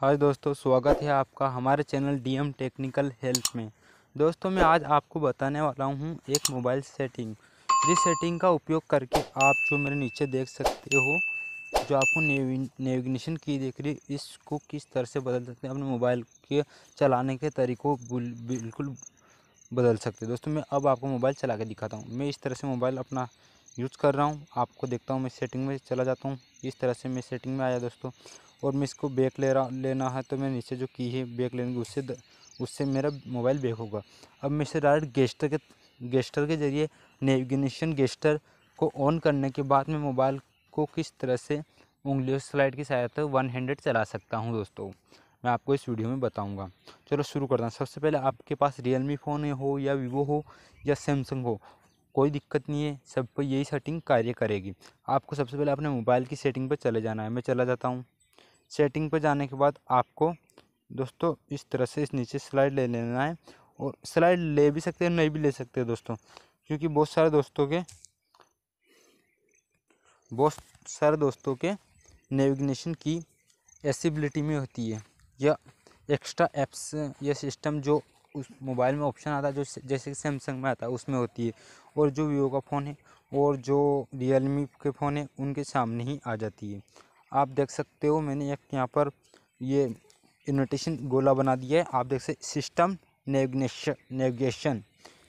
हाय दोस्तों स्वागत है आपका हमारे चैनल डीएम टेक्निकल हेल्प में दोस्तों मैं आज आपको बताने वाला हूँ एक मोबाइल सेटिंग जिस सेटिंग का उपयोग करके आप जो मेरे नीचे देख सकते हो जो आपको नेविगेशन की देख रही इसको किस तरह से बदल सकते हैं अपने मोबाइल के चलाने के तरीकों बिल्कुल बदल सकते हैं दोस्तों मैं अब आपको मोबाइल चला के दिखाता हूँ मैं इस तरह से मोबाइल अपना यूज़ कर रहा हूँ आपको देखता हूँ मैं सेटिंग में चला जाता हूँ इस तरह से मैं सेटिंग में आया दोस्तों और मैं इसको बैक ले रहा लेना है तो मैं नीचे जो की है बैक लेंगे उससे द, उससे मेरा मोबाइल बैक होगा अब मैं इसे डायरेक्ट गेस्टर के गेस्टर के ज़रिए नेविगेशन गेस्टर को ऑन करने के बाद मैं मोबाइल को किस तरह से उंगलियों स्लाइड की सहायता वन हैंडेड चला सकता हूँ दोस्तों मैं आपको इस वीडियो में बताऊंगा चलो शुरू करता हूँ सबसे पहले आपके पास रियलमी फ़ोन हो या वीवो हो या सैमसंग हो कोई दिक्कत नहीं है सब पर यही सेटिंग कार्य करेगी आपको सबसे पहले अपने मोबाइल की सेटिंग पर चले जाना है मैं चला जाता हूँ सेटिंग पर जाने के बाद आपको दोस्तों इस तरह से इस नीचे स्लाइड ले लेना है और स्लाइड ले भी सकते हैं नहीं भी ले सकते दोस्तों क्योंकि बहुत सारे दोस्तों के बहुत सारे दोस्तों के नेविगेशन की एसिबिलिटी में होती है या एक्स्ट्रा ऐप्स या सिस्टम जो उस मोबाइल में ऑप्शन आता है जो जैसे कि सैमसंग में आता है उसमें होती है और जो वीवो का फ़ोन है और जो रियलमी के फ़ोन है उनके सामने ही आ जाती है आप देख सकते हो मैंने एक यहाँ पर ये इन्विटेशन गोला बना दिया है आप देख सकते system navigation navigation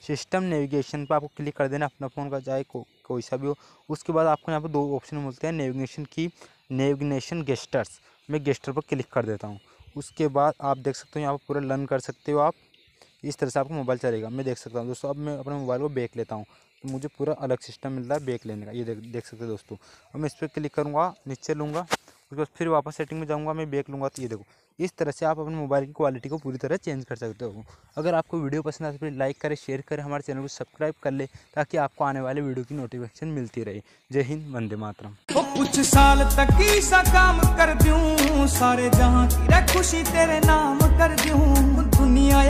system navigation पर आपको क्लिक कर देना अपना फ़ोन का चाहे को, कोई सा भी हो उसके बाद आपको यहाँ पर दो ऑप्शन मिलते हैं नेविगेशन की नेविगेशन गेस्टर्स मैं गेस्टर पर क्लिक कर देता हूँ उसके बाद आप देख सकते हो यहाँ पर पूरा लर्न कर सकते हो आप इस तरह से आपका मोबाइल चलेगा मैं देख सकता हूँ दोस्तों अब मैं अपने मोबाइल को बेक लेता हूँ तो मुझे पूरा अलग सिस्टम मिल रहा है बेक लेने का ये देख देख सकते हैं दोस्तों अब मैं इस पर क्लिक करूँगा नीचे लूँगा उसके बाद फिर वापस सेटिंग में जाऊँगा मैं बेक लूँगा तो ये देखो इस तरह से आप अपने मोबाइल की क्वालिटी को पूरी तरह चेंज कर सकते हो अगर आपको वीडियो पसंद आए तो प्लीज़ लाइक करें शेयर करें हमारे चैनल को सब्सक्राइब कर ले ताकि आपको आने वाले वीडियो की नोटिफिकेशन मिलती रहे जय हिंद वंदे मातरम कुछ साल तक सा काम कर दूँ सारे जहाँ की खुशी तेरे नाम कर दूँ दुनिया